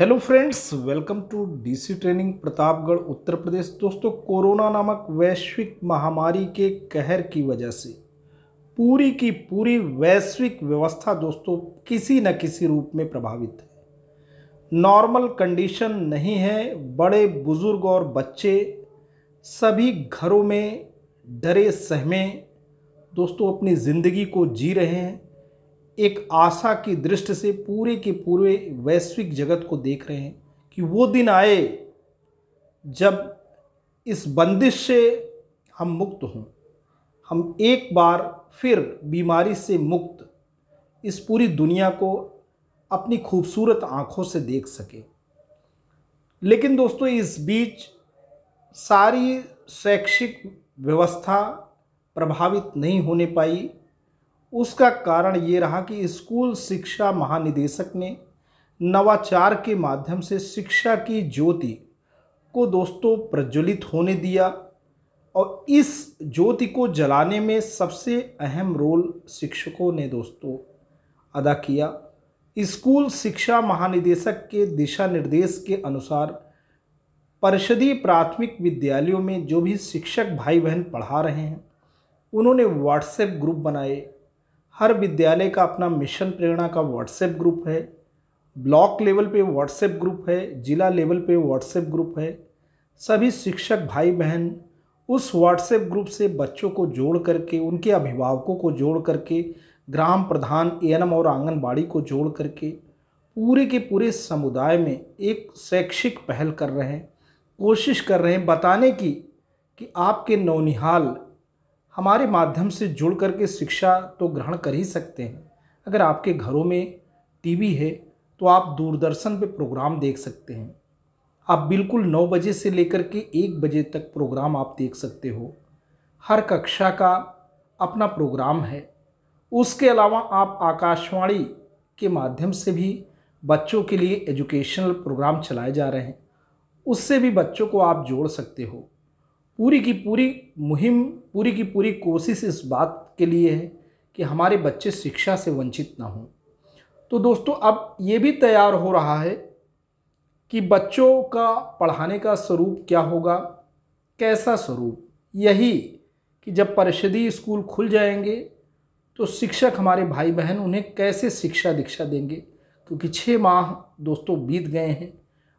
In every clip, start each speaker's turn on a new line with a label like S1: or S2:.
S1: hello friends welcome to DC training Pratapgarh Uttar Pradesh दोस्तों corona नामक वैश्विक महामारी के कहर की वजह से पूरी की पूरी वैश्विक व्यवस्था दोस्तों किसी न किसी रूप में प्रभावित है नॉर्मल कंडीशन नहीं है बड़े बुजुर्ग और बच्चे सभी घरों में डरे सहमे दोस्तों अपनी ज़िंदगी को जी रहे हैं एक आशा की दृष्टि से पूरे के पूरे वैश्विक जगत को देख रहे हैं कि वो दिन आए जब इस बंदिश से हम मुक्त हों हम एक बार फिर बीमारी से मुक्त इस पूरी दुनिया को अपनी खूबसूरत आँखों से देख सके लेकिन दोस्तों इस बीच सारी शैक्षिक व्यवस्था प्रभावित नहीं होने पाई उसका कारण ये रहा कि स्कूल शिक्षा महानिदेशक ने नवाचार के माध्यम से शिक्षा की ज्योति को दोस्तों प्रज्वलित होने दिया और इस ज्योति को जलाने में सबसे अहम रोल शिक्षकों ने दोस्तों अदा किया स्कूल शिक्षा महानिदेशक के दिशा निर्देश के अनुसार परिषदीय प्राथमिक विद्यालयों में जो भी शिक्षक भाई बहन पढ़ा रहे हैं उन्होंने व्हाट्सएप ग्रुप बनाए हर विद्यालय का अपना मिशन प्रेरणा का व्हाट्सएप ग्रुप है ब्लॉक लेवल पे व्हाट्सएप ग्रुप है जिला लेवल पे व्हाट्सएप ग्रुप है सभी शिक्षक भाई बहन उस व्हाट्सएप ग्रुप से बच्चों को जोड़ करके उनके अभिभावकों को जोड़ करके ग्राम प्रधान एएनएम और आंगनबाड़ी को जोड़ करके पूरे के पूरे समुदाय में एक शैक्षिक पहल कर रहे हैं कोशिश कर रहे हैं बताने की कि आपके नौनिहाल हमारे माध्यम से जुड़ करके शिक्षा तो ग्रहण कर ही सकते हैं अगर आपके घरों में टीवी है तो आप दूरदर्शन पे प्रोग्राम देख सकते हैं आप बिल्कुल नौ बजे से लेकर के एक बजे तक प्रोग्राम आप देख सकते हो हर कक्षा का अपना प्रोग्राम है उसके अलावा आप आकाशवाणी के माध्यम से भी बच्चों के लिए एजुकेशनल प्रोग्राम चलाए जा रहे हैं उससे भी बच्चों को आप जोड़ सकते हो पूरी की पूरी मुहिम पूरी की पूरी कोशिश इस बात के लिए है कि हमारे बच्चे शिक्षा से वंचित ना हों तो दोस्तों अब ये भी तैयार हो रहा है कि बच्चों का पढ़ाने का स्वरूप क्या होगा कैसा स्वरूप यही कि जब परिषदी स्कूल खुल जाएंगे तो शिक्षक हमारे भाई बहन उन्हें कैसे शिक्षा दीक्षा देंगे क्योंकि छः माह दोस्तों बीत गए हैं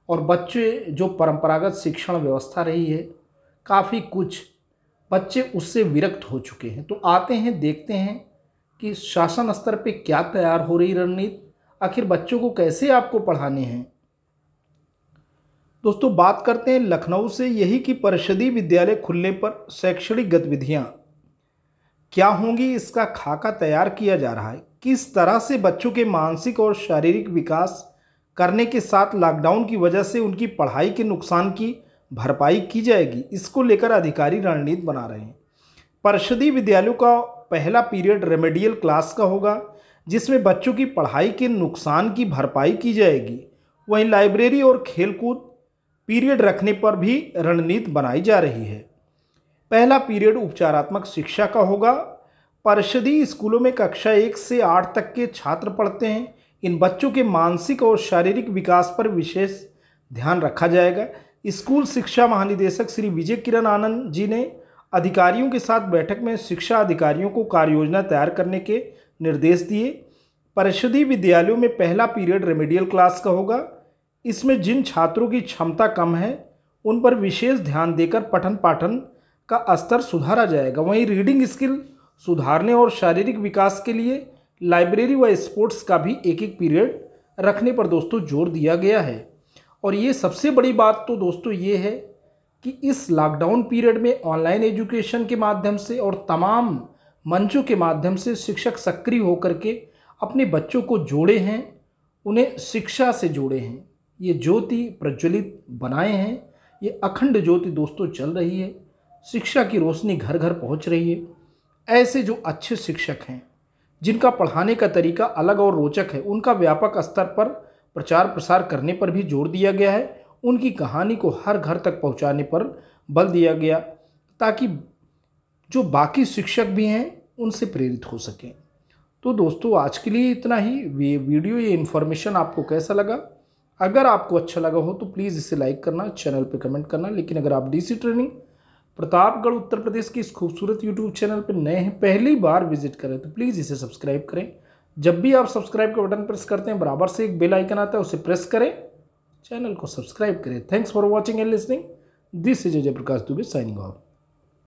S1: और बच्चे जो परंपरागत शिक्षण व्यवस्था रही है काफ़ी कुछ बच्चे उससे विरक्त हो चुके हैं तो आते हैं देखते हैं कि शासन स्तर पे क्या तैयार हो रही रणनीति आखिर बच्चों को कैसे आपको पढ़ाने हैं दोस्तों बात करते हैं लखनऊ से यही कि परिषदीय विद्यालय खुलने पर शैक्षणिक गतिविधियाँ क्या होंगी इसका खाका तैयार किया जा रहा है किस तरह से बच्चों के मानसिक और शारीरिक विकास करने के साथ लॉकडाउन की वजह से उनकी पढ़ाई के नुकसान की भरपाई की जाएगी इसको लेकर अधिकारी रणनीति बना रहे हैं परिषदीय विद्यालयों का पहला पीरियड रेमेडियल क्लास का होगा जिसमें बच्चों की पढ़ाई के नुकसान की भरपाई की जाएगी वहीं लाइब्रेरी और खेलकूद पीरियड रखने पर भी रणनीति बनाई जा रही है पहला पीरियड उपचारात्मक शिक्षा का होगा परिषदीय स्कूलों में कक्षा एक से आठ तक के छात्र पढ़ते हैं इन बच्चों के मानसिक और शारीरिक विकास पर विशेष ध्यान रखा जाएगा स्कूल शिक्षा महानिदेशक श्री विजय किरण आनंद जी ने अधिकारियों के साथ बैठक में शिक्षा अधिकारियों को कार्ययोजना तैयार करने के निर्देश दिए परिषदीय विद्यालयों में पहला पीरियड रेमेडियल क्लास का होगा इसमें जिन छात्रों की क्षमता कम है उन पर विशेष ध्यान देकर पठन पाठन का स्तर सुधारा जाएगा वहीं रीडिंग स्किल सुधारने और शारीरिक विकास के लिए लाइब्रेरी व स्पोर्ट्स का भी एक एक पीरियड रखने पर दोस्तों जोर दिया गया है और ये सबसे बड़ी बात तो दोस्तों ये है कि इस लॉकडाउन पीरियड में ऑनलाइन एजुकेशन के माध्यम से और तमाम मंचों के माध्यम से शिक्षक सक्रिय होकर के अपने बच्चों को जोड़े हैं उन्हें शिक्षा से जोड़े हैं ये ज्योति प्रज्वलित बनाए हैं ये अखंड ज्योति दोस्तों चल रही है शिक्षा की रोशनी घर घर पहुंच रही है ऐसे जो अच्छे शिक्षक हैं जिनका पढ़ाने का तरीका अलग और रोचक है उनका व्यापक स्तर पर प्रचार प्रसार करने पर भी जोर दिया गया है उनकी कहानी को हर घर तक पहुंचाने पर बल दिया गया ताकि जो बाकी शिक्षक भी हैं उनसे प्रेरित हो सकें तो दोस्तों आज के लिए इतना ही ये वीडियो ये इन्फॉर्मेशन आपको कैसा लगा अगर आपको अच्छा लगा हो तो प्लीज़ इसे लाइक करना चैनल पर कमेंट करना लेकिन अगर आप डीसी ट्रेनिंग प्रतापगढ़ उत्तर प्रदेश के इस खूबसूरत यूट्यूब चैनल पर नए हैं पहली बार विजिट करें तो प्लीज़ इसे सब्सक्राइब करें जब भी आप सब्सक्राइब के बटन प्रेस करते हैं बराबर से एक बेल आइकन आता है उसे प्रेस करें चैनल को सब्सक्राइब करें thanks for watching and listening this is Ajay Prakash Dubey signing of